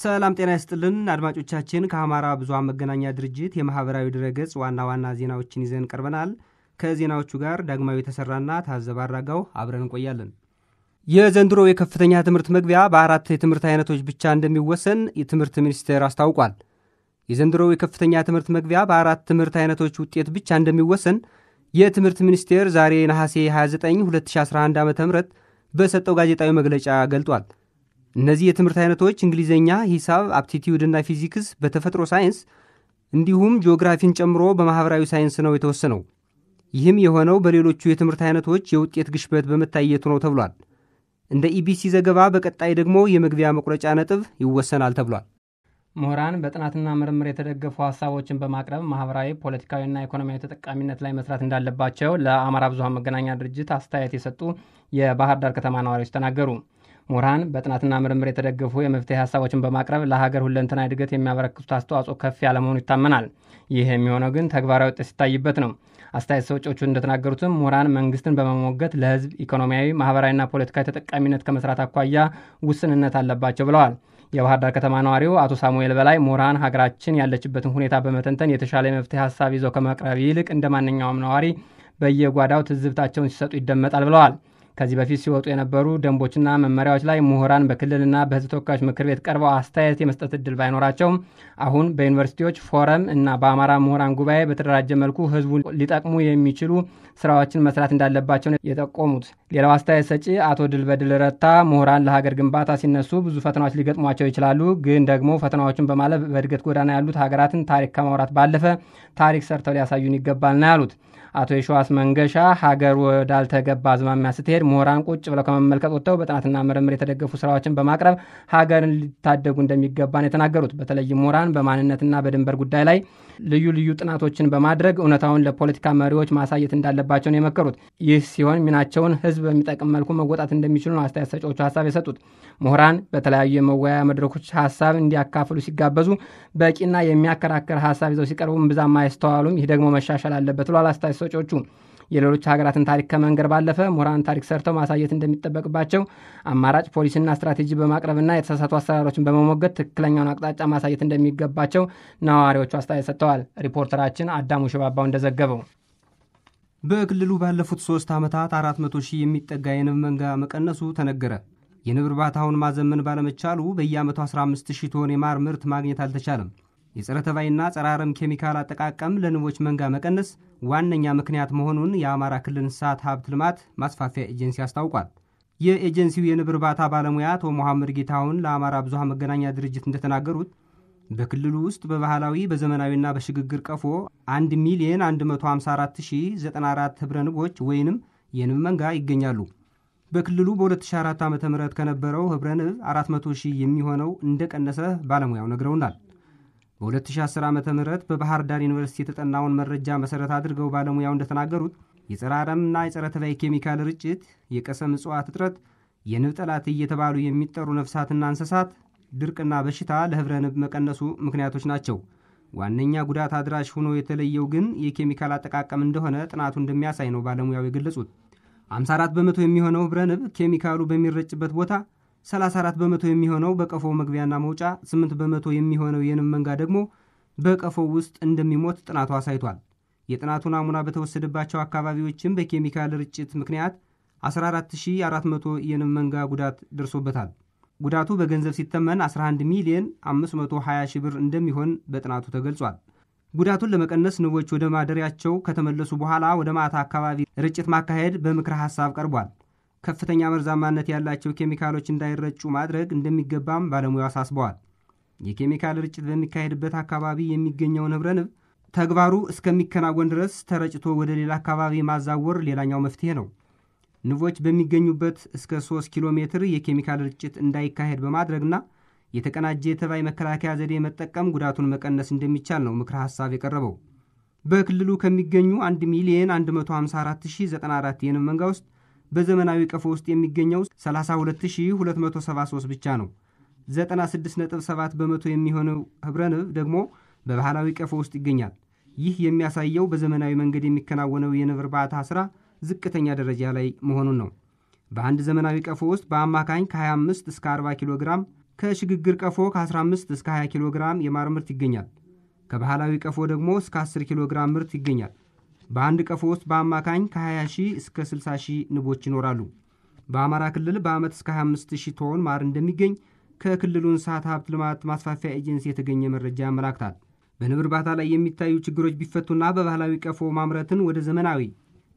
ሰላም ጤና ይስጥልን አድማጮቻችን፣ ከአማራ ብዙሃን መገናኛ ድርጅት የማህበራዊ ድረገጽ ዋና ዋና ዜናዎችን ይዘን ቀርበናል። ከዜናዎቹ ጋር ዳግማዊ የተሰራና ታዘብ አድራጋው አብረን እንቆያለን። የዘንድሮ የከፍተኛ ትምህርት መግቢያ በአራት የትምህርት አይነቶች ብቻ እንደሚወሰን የትምህርት ሚኒስቴር አስታውቋል። የዘንድሮው የከፍተኛ ትምህርት መግቢያ በአራት ትምህርት አይነቶች ውጤት ብቻ እንደሚወሰን የትምህርት ሚኒስቴር ዛሬ ነሐሴ 29 2011 ዓ ም በሰጠው ጋዜጣዊ መግለጫ ገልጧል። እነዚህ የትምህርት አይነቶች እንግሊዝኛ፣ ሂሳብ፣ አፕቲቲዩድና ፊዚክስ በተፈጥሮ ሳይንስ እንዲሁም ጂኦግራፊን ጨምሮ በማኅበራዊ ሳይንስ ነው የተወሰነው። ይህም የሆነው በሌሎቹ የትምህርት አይነቶች የውጤት ግሽበት በመታየቱ ነው ተብሏል። እንደ ኢቢሲ ዘገባ በቀጣይ ደግሞ የመግቢያ መቁረጫ ነጥብ ይወሰናል ተብሏል። ምሁራን በጥናትና ምርምር የተደገፉ ሀሳቦችን በማቅረብ ማህበራዊ፣ ፖለቲካዊና ኢኮኖሚያዊ ተጠቃሚነት ላይ መስራት እንዳለባቸው ለአማራ ብዙሀን መገናኛ ድርጅት አስተያየት የሰጡ የባህር ዳር ከተማ ነዋሪዎች ተናገሩ። ምሁራን በጥናትና ምርምር የተደገፉ የመፍትሄ ሀሳቦችን በማቅረብ ለሀገር ሁለንተናዊ እድገት የሚያበረክቱት አስተዋጽኦ ከፍ ያለመሆኑ ይታመናል። ይህ የሚሆነው ግን ተግባራዊ ውጤት ሲታይበት ነው። አስተያየት ሰጪዎቹ እንደተናገሩትም ምሁራን መንግስትን በመሞገት ለህዝብ ኢኮኖሚያዊ፣ ማህበራዊና ፖለቲካዊ ተጠቃሚነት ከመስራት አኳያ ውስንነት አለባቸው ብለዋል። የባህር ዳር ከተማ ነዋሪው አቶ ሳሙኤል በላይ ምሁራን ሀገራችን ያለችበትን ሁኔታ በመተንተን የተሻለ መፍትሄ ሀሳብ ይዘው ከማቅረብ ይልቅ እንደ ማንኛውም ነዋሪ በየጓዳው ትዝብታቸውን ሲሰጡ ይደመጣል ብለዋል። ከዚህ በፊት ሲወጡ የነበሩ ደንቦችና መመሪያዎች ላይ ምሁራን በክልልና በህዝብ ተወካዮች ምክር ቤት ቀርበው አስተያየት የመስጠት እድል ባይኖራቸውም አሁን በዩኒቨርሲቲዎች ፎረም እና በአማራ ምሁራን ጉባኤ በተደራጀ መልኩ ህዝቡን ሊጠቅሙ የሚችሉ ስራዎችን መስራት እንዳለባቸው የጠቆሙት ሌላው አስተያየት ሰጪ አቶ ድልበድል ረታ ምሁራን ለሀገር ግንባታ ሲነሱ ብዙ ፈተናዎች ሊገጥሟቸው ይችላሉ። ግን ደግሞ ፈተናዎቹን በማለፍ በእድገት ጎዳና ያሉት ሀገራትን ታሪክ ከማውራት ባለፈ ታሪክ ሰርተው ሊያሳዩን ይገባል ነው ያሉት። አቶ የሸዋስ መንገሻ ሀገር ወዳልተገባ አዝማሚያ ስትሄድ ምሁራን ቁጭ ብለው ከመመልከት ወጥተው በጥናትና ምርምር የተደገፉ ስራዎችን በማቅረብ ሀገርን ሊታደጉ እንደሚገባን የተናገሩት በተለይ ምሁራን በማንነትና በድንበር ጉዳይ ላይ ልዩ ልዩ ጥናቶችን በማድረግ እውነታውን ለፖለቲካ መሪዎች ማሳየት እንዳለባቸውን የመከሩት ይህ ሲሆን ሚናቸውን ህዝብ በሚጠቅም መልኩ መወጣት እንደሚችሉ ነው አስተያየት ሰጪዎቹ ሀሳብ የሰጡት። ምሁራን በተለያዩ የመወያያ መድረኮች ሀሳብ እንዲያካፍሉ ሲጋበዙ በቂና የሚያከራክር ሀሳብ ይዘው ሲቀርቡ እምብዛም አይስተዋሉም። ይህ ደግሞ መሻሻል አለበት ብሏል አስተያየት ሰጪዎቹ። የሌሎች ሀገራትን ታሪክ ከመንገር ባለፈ ምሁራን ታሪክ ሰርተው ማሳየት እንደሚጠበቅባቸው አማራጭ ፖሊሲና ስትራቴጂ በማቅረብና የተሳሳቱ አሰራሮችን በመሞገት ትክክለኛውን አቅጣጫ ማሳየት እንደሚገባቸው ነዋሪዎቹ አስተያየት ሰጥተዋል። ሪፖርተራችን አዳሙ ሽባባው እንደዘገበው በክልሉ ባለፉት ሶስት ዓመታት አራት መቶ ሺህ የሚጠጋ የንብ መንጋ መቀነሱ ተነገረ። የንብ እርባታውን ማዘመን ባለመቻሉ በየዓመቱ 15 ሺህ ቶን የማር ምርት ማግኘት አልተቻለም። የጸረ ተባይና ጸረ አረም ኬሚካል አጠቃቀም ለንቦች መንጋ መቀነስ ዋነኛ ምክንያት መሆኑን የአማራ ክልል እንስሳት ሀብት ልማት ማስፋፊያ ኤጀንሲ አስታውቋል። የኤጀንሲው የንብ እርባታ ባለሙያ አቶ መሐመድ ጌታሁን ለአማራ ብዙሃን መገናኛ ድርጅት እንደተናገሩት በክልሉ ውስጥ በባህላዊ በዘመናዊና በሽግግር ቀፎ 1 ሚሊየን 154094 ህብረ ንቦች ወይንም የንብ መንጋ ይገኛሉ። በክልሉ በ2004 ዓ ም ከነበረው ህብረ ንብ 400 ሺህ የሚሆነው እንደቀነሰ ባለሙያው ነግረውናል። በ2010 ዓ ም በባህር ዳር ዩኒቨርሲቲ የተጠናውን መረጃ መሠረት አድርገው ባለሙያው እንደተናገሩት የጸረ አረምና የጸረ ተባይ ኬሚካል ርጭት፣ የቀሰም እጽዋት እጥረት፣ የንብ ጠላት እየተባሉ የሚጠሩ ነፍሳትና እንስሳት፣ ድርቅና በሽታ ለህብረ ንብ መቀነሱ ምክንያቶች ናቸው። ዋነኛ ጉዳት አድራሽ ሆኖ የተለየው ግን የኬሚካል አጠቃቀም እንደሆነ ጥናቱ እንደሚያሳይ ነው ባለሙያው የገለጹት። 54 በመቶ የሚሆነው ህብረ ንብ ኬሚካሉ በሚረጭበት ቦታ 34 በመቶ የሚሆነው በቀፎው መግቢያና መውጫ፣ 8 በመቶ የሚሆነው የንብ መንጋ ደግሞ በቀፎው ውስጥ እንደሚሞት ጥናቱ አሳይቷል። የጥናቱ ናሙና በተወሰደባቸው አካባቢዎችም በኬሚካል ርጭት ምክንያት 14400 የንብ መንጋ ጉዳት ደርሶበታል። ጉዳቱ በገንዘብ ሲተመን 11 ሚሊዮን 520 ሺህ ብር እንደሚሆን በጥናቱ ተገልጿል። ጉዳቱን ለመቀነስ ንቦች ወደ ማደሪያቸው ከተመለሱ በኋላ ወደ ማታ አካባቢ ርጭት ማካሄድ በምክረ ሐሳብ ቀርቧል። ከፍተኛ መርዛማነት ያላቸው ኬሚካሎች እንዳይረጩ ማድረግ እንደሚገባም ባለሙያው አሳስበዋል። የኬሚካል ርጭት በሚካሄድበት አካባቢ የሚገኘው ህብረ ንብ ተግባሩ እስከሚከናወን ድረስ ተረጭቶ ወደ ሌላ አካባቢ ማዛወር ሌላኛው መፍትሄ ነው። ንቦች በሚገኙበት እስከ 3 ኪሎ ሜትር የኬሚካል ርጭት እንዳይካሄድ በማድረግና የተቀናጀ የተባይ መከላከያ ዘዴ መጠቀም ጉዳቱን መቀነስ እንደሚቻል ነው ምክረ ሀሳብ የቀረበው። በክልሉ ከሚገኙ 1 ሚሊየን 154094 የንብ መንጋ ውስጥ በዘመናዊ ቀፎ ውስጥ የሚገኘው 32273 ብቻ ነው። 96.7 በመቶ የሚሆነው ህብረንብ ንብ ደግሞ በባህላዊ ቀፎ ውስጥ ይገኛል። ይህ የሚያሳየው በዘመናዊ መንገድ የሚከናወነው የንብ እርባታ ሥራ ዝቅተኛ ደረጃ ላይ መሆኑን ነው። በአንድ ዘመናዊ ቀፎ ውስጥ በአማካኝ ከ25 እስከ 40 ኪሎ ግራም ከሽግግር ቀፎ ከ15 እስከ 20 ኪሎ ግራም የማር ምርት ይገኛል። ከባህላዊ ቀፎ ደግሞ እስከ 10 ኪሎ ግራም ምርት ይገኛል። በአንድ ቀፎ ውስጥ በአማካኝ ከ20 ሺህ እስከ 60 ሺህ ንቦች ይኖራሉ። በአማራ ክልል በዓመት እስከ 25 ሺህ ቶን ማር እንደሚገኝ ከክልሉ እንስሳት ሀብት ልማት ማስፋፊያ ኤጀንሲ የተገኘ መረጃ ያመላክታል። በንብ እርባታ ላይ የሚታዩ ችግሮች ቢፈቱና በባህላዊ ቀፎ ማምረትን ወደ ዘመናዊ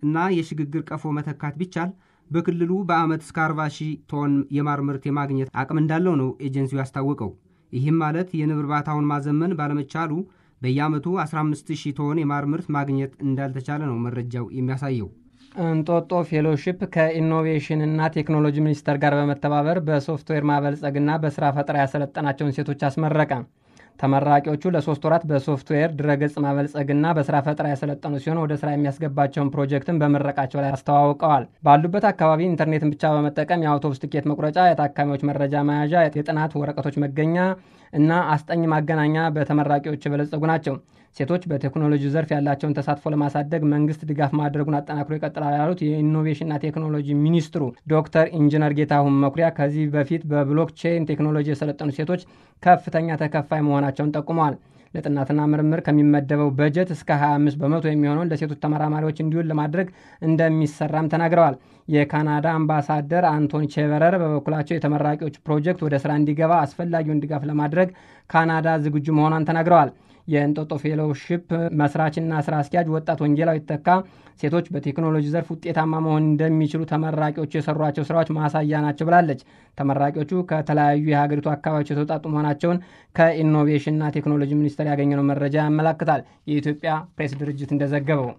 እና የሽግግር ቀፎ መተካት ቢቻል በክልሉ በዓመት እስከ 40 ሺህ ቶን የማር ምርት የማግኘት አቅም እንዳለው ነው ኤጀንሲው ያስታወቀው። ይህም ማለት የንብ እርባታውን ማዘመን ባለመቻሉ በየዓመቱ 15000 ቶን የማር ምርት ማግኘት እንዳልተቻለ ነው መረጃው የሚያሳየው። እንጦጦ ፌሎሺፕ ከኢኖቬሽንና ቴክኖሎጂ ሚኒስቴር ጋር በመተባበር በሶፍትዌር ማበልጸግና በስራ ፈጠራ ያሰለጠናቸውን ሴቶች አስመረቀ። ተመራቂዎቹ ለሶስት ወራት በሶፍትዌር ድረገጽ ማበልጸግና በስራ ፈጠራ ያሰለጠኑ ሲሆን ወደ ስራ የሚያስገባቸውን ፕሮጀክትን በምረቃቸው ላይ አስተዋውቀዋል። ባሉበት አካባቢ ኢንተርኔትን ብቻ በመጠቀም የአውቶቡስ ትኬት መቁረጫ፣ የታካሚዎች መረጃ መያዣ፣ የጥናት ወረቀቶች መገኛ እና አስጠኝ ማገናኛ በተመራቂዎች የበለጸጉ ናቸው። ሴቶች በቴክኖሎጂ ዘርፍ ያላቸውን ተሳትፎ ለማሳደግ መንግስት ድጋፍ ማድረጉን አጠናክሮ ይቀጥላል ያሉት የኢኖቬሽንና ቴክኖሎጂ ሚኒስትሩ ዶክተር ኢንጂነር ጌታሁን መኩሪያ ከዚህ በፊት በብሎክቼን ቴክኖሎጂ የሰለጠኑ ሴቶች ከፍተኛ ተከፋይ መሆናቸውን ጠቁመዋል። ለጥናትና ምርምር ከሚመደበው በጀት እስከ 25 በመቶ የሚሆነውን ለሴቶች ተመራማሪዎች እንዲውል ለማድረግ እንደሚሰራም ተናግረዋል። የካናዳ አምባሳደር አንቶኒ ቼቨረር በበኩላቸው የተመራቂዎች ፕሮጀክት ወደ ስራ እንዲገባ አስፈላጊውን ድጋፍ ለማድረግ ካናዳ ዝግጁ መሆኗን ተናግረዋል። የእንጦጦ ፌሎሺፕ መስራችና ስራ አስኪያጅ ወጣት ወንጌላዊ ይተካ ሴቶች በቴክኖሎጂ ዘርፍ ውጤታማ መሆን እንደሚችሉ ተመራቂዎቹ የሰሯቸው ስራዎች ማሳያ ናቸው ብላለች። ተመራቂዎቹ ከተለያዩ የሀገሪቱ አካባቢዎች የተውጣጡ መሆናቸውን ከኢኖቬሽንና ቴክኖሎጂ ሚኒስቴር ያገኘነው መረጃ ያመላክታል። የኢትዮጵያ ፕሬስ ድርጅት እንደዘገበው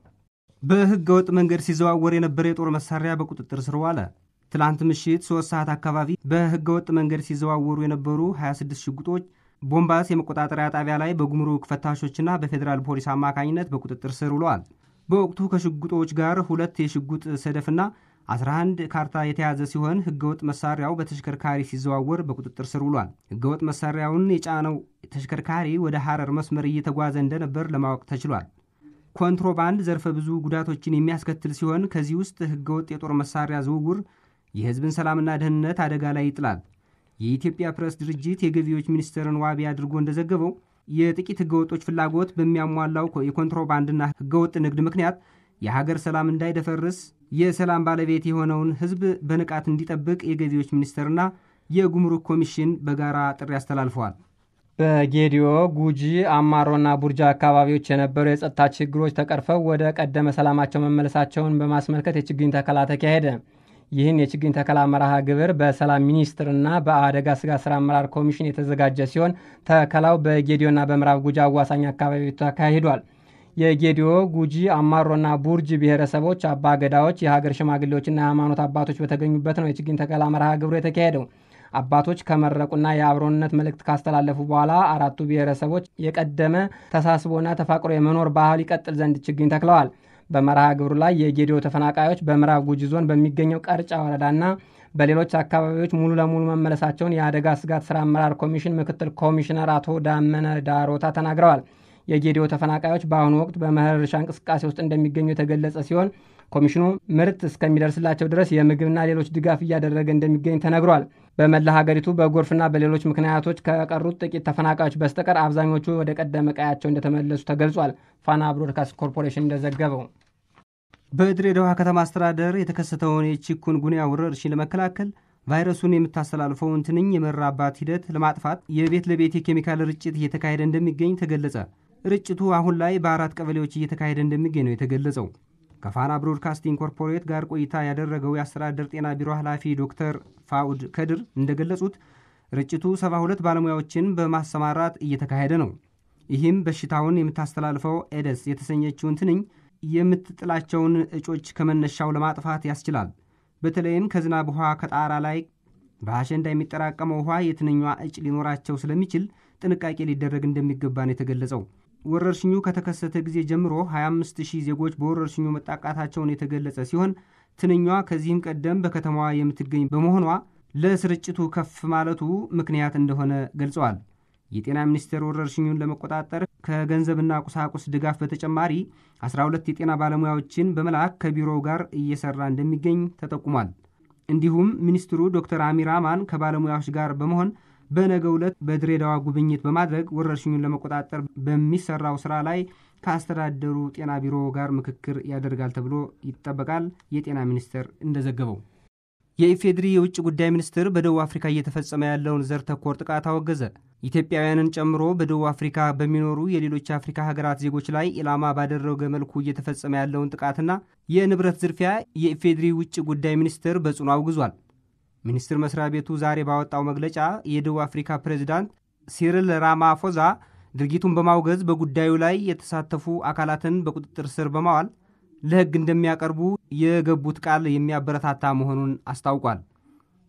በህገወጥ መንገድ ሲዘዋወር የነበረ የጦር መሳሪያ በቁጥጥር ስር ዋለ። ትላንት ምሽት ሶስት ሰዓት አካባቢ በህገወጥ መንገድ ሲዘዋወሩ የነበሩ 26 ሽጉጦች ቦምባስ የመቆጣጠሪያ ጣቢያ ላይ በጉምሩክ ፈታሾችና በፌዴራል ፖሊስ አማካኝነት በቁጥጥር ስር ውለዋል። በወቅቱ ከሽጉጦች ጋር ሁለት የሽጉጥ ሰደፍና 11 ካርታ የተያዘ ሲሆን ህገወጥ መሳሪያው በተሽከርካሪ ሲዘዋወር በቁጥጥር ስር ውሏል። ህገወጥ መሳሪያውን የጫነው ተሽከርካሪ ወደ ሐረር መስመር እየተጓዘ እንደነበር ለማወቅ ተችሏል። ኮንትሮባንድ ዘርፈ ብዙ ጉዳቶችን የሚያስከትል ሲሆን ከዚህ ውስጥ ህገወጥ የጦር መሳሪያ ዝውውር የህዝብን ሰላምና ደህንነት አደጋ ላይ ይጥላል። የኢትዮጵያ ፕረስ ድርጅት የገቢዎች ሚኒስቴርን ዋቢ አድርጎ እንደዘገበው የጥቂት ህገወጦች ፍላጎት በሚያሟላው የኮንትሮባንድና ህገወጥ ንግድ ምክንያት የሀገር ሰላም እንዳይደፈርስ የሰላም ባለቤት የሆነውን ህዝብ በንቃት እንዲጠብቅ የገቢዎች ሚኒስቴርና የጉምሩክ ኮሚሽን በጋራ ጥሪ አስተላልፈዋል። በጌዲዮ ጉጂ፣ አማሮና ቡርጃ አካባቢዎች የነበሩ የጸጥታ ችግሮች ተቀርፈው ወደ ቀደመ ሰላማቸው መመለሳቸውን በማስመልከት የችግኝ ተከላ ተካሄደ። ይህን የችግኝ ተከላ መርሃ ግብር በሰላም ሚኒስቴርና በአደጋ ስጋት ስራ አመራር ኮሚሽን የተዘጋጀ ሲሆን ተከላው በጌዲዮና በምዕራብ ጉጂ አዋሳኝ አካባቢ ተካሂዷል። የጌዲዮ ጉጂ፣ አማሮና ቡርጅ ብሔረሰቦች አባ ገዳዎች፣ የሀገር ሽማግሌዎችና የሃይማኖት አባቶች በተገኙበት ነው የችግኝ ተከላ መርሃ ግብሩ የተካሄደው። አባቶች ከመረቁና የአብሮነት መልእክት ካስተላለፉ በኋላ አራቱ ብሔረሰቦች የቀደመ ተሳስቦና ተፋቅሮ የመኖር ባህል ይቀጥል ዘንድ ችግኝ ተክለዋል። በመርሃ ግብሩ ላይ የጌዲዮ ተፈናቃዮች በምዕራብ ጉጂ ዞን በሚገኘው ቀርጫ ወረዳና በሌሎች አካባቢዎች ሙሉ ለሙሉ መመለሳቸውን የአደጋ ስጋት ስራ አመራር ኮሚሽን ምክትል ኮሚሽነር አቶ ዳመነ ዳሮታ ተናግረዋል። የጌዲዮ ተፈናቃዮች በአሁኑ ወቅት በመኸር እርሻ እንቅስቃሴ ውስጥ እንደሚገኙ የተገለጸ ሲሆን ኮሚሽኑ ምርት እስከሚደርስላቸው ድረስ የምግብና ሌሎች ድጋፍ እያደረገ እንደሚገኝ ተነግሯል። በመላ ሀገሪቱ በጎርፍና በሌሎች ምክንያቶች ከቀሩት ጥቂት ተፈናቃዮች በስተቀር አብዛኞቹ ወደ ቀደመ ቀያቸው እንደተመለሱ ተገልጿል። ፋና ብሮድካስት ኮርፖሬሽን እንደዘገበው በድሬዳዋ ከተማ አስተዳደር የተከሰተውን የቺኩን ጉንያ ወረርሽኝ ለመከላከል ቫይረሱን የምታስተላልፈውን ትንኝ የመራባት ሂደት ለማጥፋት የቤት ለቤት የኬሚካል ርጭት እየተካሄደ እንደሚገኝ ተገለጸ። ርጭቱ አሁን ላይ በአራት ቀበሌዎች እየተካሄደ እንደሚገኝ ነው የተገለጸው። ከፋና ብሮድካስቲንግ ኮርፖሬት ጋር ቆይታ ያደረገው የአስተዳደር ጤና ቢሮ ኃላፊ ዶክተር ፋኡድ ከድር እንደገለጹት ርጭቱ 72 ባለሙያዎችን በማሰማራት እየተካሄደ ነው። ይህም በሽታውን የምታስተላልፈው ኤደስ የተሰኘችውን ትንኝ የምትጥላቸውን እጮች ከመነሻው ለማጥፋት ያስችላል። በተለይም ከዝናብ ውኃ ከጣራ ላይ በአሸንዳ የሚጠራቀመው ውኃ የትንኛ እጭ ሊኖራቸው ስለሚችል ጥንቃቄ ሊደረግ እንደሚገባ ነው የተገለጸው። ወረርሽኙ ከተከሰተ ጊዜ ጀምሮ 25 ዜጎች በወረርሽኙ መጣቃታቸውን የተገለጸ ሲሆን ትንኛ ከዚህም ቀደም በከተማዋ የምትገኝ በመሆኗ ለስርጭቱ ከፍ ማለቱ ምክንያት እንደሆነ ገልጸዋል። የጤና ሚኒስቴር ወረርሽኙን ለመቆጣጠር ከገንዘብና ቁሳቁስ ድጋፍ በተጨማሪ 12 የጤና ባለሙያዎችን በመላክ ከቢሮው ጋር እየሰራ እንደሚገኝ ተጠቁሟል። እንዲሁም ሚኒስትሩ ዶክተር አሚር አማን ከባለሙያዎች ጋር በመሆን በነገ ዕለት በድሬዳዋ ጉብኝት በማድረግ ወረርሽኙን ለመቆጣጠር በሚሰራው ስራ ላይ ከአስተዳደሩ ጤና ቢሮ ጋር ምክክር ያደርጋል ተብሎ ይጠበቃል። የጤና ሚኒስቴር እንደዘገበው የኢፌድሪ የውጭ ጉዳይ ሚኒስትር በደቡብ አፍሪካ እየተፈጸመ ያለውን ዘር ተኮር ጥቃት አወገዘ። ኢትዮጵያውያንን ጨምሮ በደቡብ አፍሪካ በሚኖሩ የሌሎች አፍሪካ ሀገራት ዜጎች ላይ ኢላማ ባደረገ መልኩ እየተፈጸመ ያለውን ጥቃትና የንብረት ዝርፊያ የኢፌድሪ ውጭ ጉዳይ ሚኒስቴር በጽኑ አውግዟል። ሚኒስቴር መስሪያ ቤቱ ዛሬ ባወጣው መግለጫ የደቡብ አፍሪካ ፕሬዚዳንት ሲሪል ራማፎዛ ድርጊቱን በማውገዝ በጉዳዩ ላይ የተሳተፉ አካላትን በቁጥጥር ስር በማዋል ለሕግ እንደሚያቀርቡ የገቡት ቃል የሚያበረታታ መሆኑን አስታውቋል።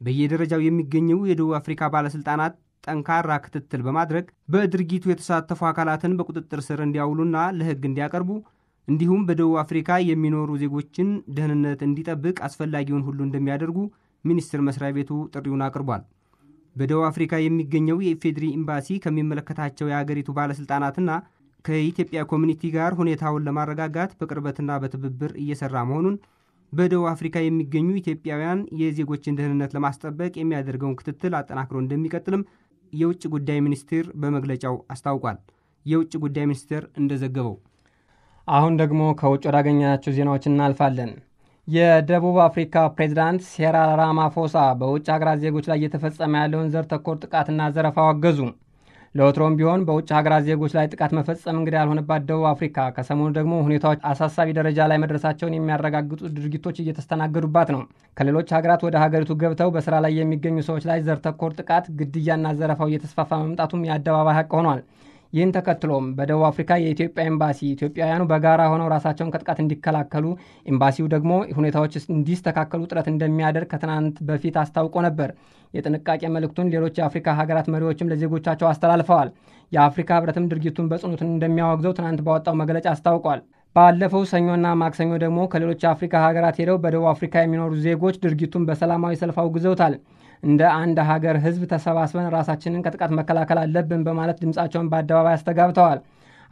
በየደረጃው የሚገኘው የደቡብ አፍሪካ ባለሥልጣናት ጠንካራ ክትትል በማድረግ በድርጊቱ የተሳተፉ አካላትን በቁጥጥር ስር እንዲያውሉና ለሕግ እንዲያቀርቡ እንዲሁም በደቡብ አፍሪካ የሚኖሩ ዜጎችን ደህንነት እንዲጠብቅ አስፈላጊውን ሁሉ እንደሚያደርጉ ሚኒስቴር መስሪያ ቤቱ ጥሪውን አቅርቧል። በደቡብ አፍሪካ የሚገኘው የኢፌዴሪ ኤምባሲ ከሚመለከታቸው የአገሪቱ ባለሥልጣናትና ከኢትዮጵያ ኮሚኒቲ ጋር ሁኔታውን ለማረጋጋት በቅርበትና በትብብር እየሰራ መሆኑን በደቡብ አፍሪካ የሚገኙ ኢትዮጵያውያን የዜጎችን ደህንነት ለማስጠበቅ የሚያደርገውን ክትትል አጠናክሮ እንደሚቀጥልም የውጭ ጉዳይ ሚኒስቴር በመግለጫው አስታውቋል። የውጭ ጉዳይ ሚኒስቴር እንደዘገበው። አሁን ደግሞ ከውጭ ወዳገኘናቸው ዜናዎች እናልፋለን። የደቡብ አፍሪካ ፕሬዝዳንት ሴራ ራማፎሳ በውጭ ሀገራት ዜጎች ላይ እየተፈጸመ ያለውን ዘር ተኮር ጥቃትና ዘረፋ አወገዙ። ለወትሮም ቢሆን በውጭ ሀገራት ዜጎች ላይ ጥቃት መፈጸም እንግዳ ያልሆነባት ደቡብ አፍሪካ ከሰሞኑ ደግሞ ሁኔታዎች አሳሳቢ ደረጃ ላይ መድረሳቸውን የሚያረጋግጡ ድርጊቶች እየተስተናገዱባት ነው። ከሌሎች ሀገራት ወደ ሀገሪቱ ገብተው በስራ ላይ የሚገኙ ሰዎች ላይ ዘር ተኮር ጥቃት፣ ግድያና ዘረፋው እየተስፋፋ መምጣቱም የአደባባይ ሀቅ ሆኗል። ይህን ተከትሎም በደቡብ አፍሪካ የኢትዮጵያ ኤምባሲ ኢትዮጵያውያኑ በጋራ ሆነው ራሳቸውን ከጥቃት እንዲከላከሉ፣ ኤምባሲው ደግሞ ሁኔታዎች እንዲስተካከሉ ጥረት እንደሚያደርግ ከትናንት በፊት አስታውቆ ነበር። የጥንቃቄ መልእክቱን ሌሎች የአፍሪካ ሀገራት መሪዎችም ለዜጎቻቸው አስተላልፈዋል። የአፍሪካ ህብረትም ድርጊቱን በጽኑት እንደሚያወግዘው ትናንት ባወጣው መግለጫ አስታውቋል። ባለፈው ሰኞና ማክሰኞ ደግሞ ከሌሎች የአፍሪካ ሀገራት ሄደው በደቡብ አፍሪካ የሚኖሩ ዜጎች ድርጊቱን በሰላማዊ ሰልፍ አውግዘውታል። እንደ አንድ ሀገር ህዝብ ተሰባስበን ራሳችንን ከጥቃት መከላከል አለብን በማለት ድምፃቸውን በአደባባይ አስተጋብተዋል።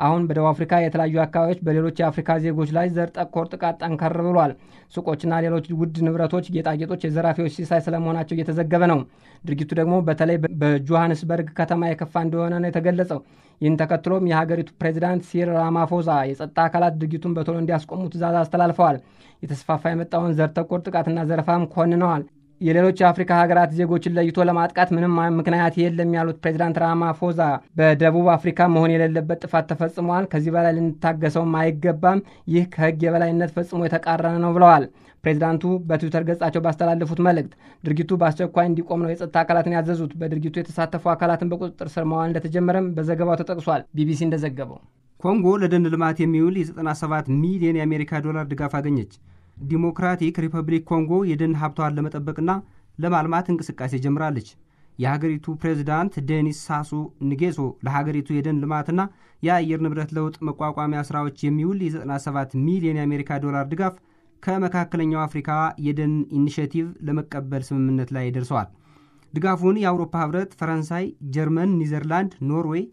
አሁን በደቡብ አፍሪካ የተለያዩ አካባቢዎች በሌሎች የአፍሪካ ዜጎች ላይ ዘር ተኮር ጥቃት ጠንከር ብሏል። ሱቆችና ሌሎች ውድ ንብረቶች፣ ጌጣጌጦች የዘራፊዎች ሲሳይ ስለመሆናቸው እየተዘገበ ነው። ድርጊቱ ደግሞ በተለይ በጆሃንስበርግ ከተማ የከፋ እንደሆነ ነው የተገለጸው። ይህን ተከትሎም የሀገሪቱ ፕሬዚዳንት ሲር ራማፎዛ የጸጥታ አካላት ድርጊቱን በቶሎ እንዲያስቆሙ ትእዛዝ አስተላልፈዋል። የተስፋፋ የመጣውን ዘር ተኮር ጥቃትና ዘረፋም ኮንነዋል። የሌሎች የአፍሪካ ሀገራት ዜጎችን ለይቶ ለማጥቃት ምንም ምክንያት የለም ያሉት ፕሬዚዳንት ራማፎዛ በደቡብ አፍሪካ መሆን የሌለበት ጥፋት ተፈጽሟል፣ ከዚህ በላይ ልንታገሰውም አይገባም፣ ይህ ከህግ የበላይነት ፈጽሞ የተቃረነ ነው ብለዋል። ፕሬዚዳንቱ በትዊተር ገጻቸው ባስተላለፉት መልእክት ድርጊቱ በአስቸኳይ እንዲቆም ነው የጸጥታ አካላትን ያዘዙት። በድርጊቱ የተሳተፉ አካላትን በቁጥጥር ስር መዋል እንደተጀመረም በዘገባው ተጠቅሷል። ቢቢሲ እንደዘገበው ኮንጎ ለደን ልማት የሚውል የ97 ሚሊዮን የአሜሪካ ዶላር ድጋፍ አገኘች። ዲሞክራቲክ ሪፐብሊክ ኮንጎ የደን ሀብቷን ለመጠበቅና ለማልማት እንቅስቃሴ ጀምራለች። የሀገሪቱ ፕሬዚዳንት ዴኒስ ሳሱ ንጌሶ ለሀገሪቱ የደን ልማትና የአየር ንብረት ለውጥ መቋቋሚያ ስራዎች የሚውል የ97 ሚሊዮን የአሜሪካ ዶላር ድጋፍ ከመካከለኛው አፍሪካ የደን ኢኒሽቲቭ ለመቀበል ስምምነት ላይ ደርሰዋል። ድጋፉን የአውሮፓ ህብረት፣ ፈረንሳይ፣ ጀርመን፣ ኒዘርላንድ፣ ኖርዌይ፣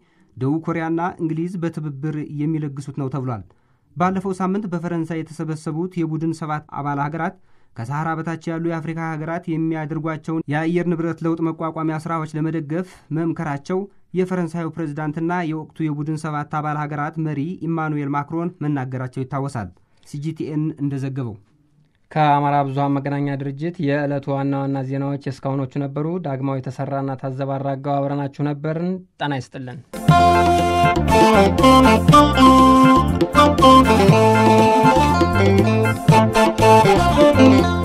ደቡብ ኮሪያና እንግሊዝ በትብብር የሚለግሱት ነው ተብሏል። ባለፈው ሳምንት በፈረንሳይ የተሰበሰቡት የቡድን ሰባት አባል ሀገራት ከሰሐራ በታች ያሉ የአፍሪካ ሀገራት የሚያደርጓቸውን የአየር ንብረት ለውጥ መቋቋሚያ ስራዎች ለመደገፍ መምከራቸው የፈረንሳዩ ፕሬዝዳንትና የወቅቱ የቡድን ሰባት አባል ሀገራት መሪ ኢማኑኤል ማክሮን መናገራቸው ይታወሳል። ሲጂቲኤን እንደዘገበው ከአማራ ብዙሃን መገናኛ ድርጅት የዕለቱ ዋና ዋና ዜናዎች የእስካሁኖቹ ነበሩ። ዳግማዊ የተሰራና ታዘባራ አገባብረናችሁ አብረናችሁ ነበርን። ጤና ይስጥልን። Thank you.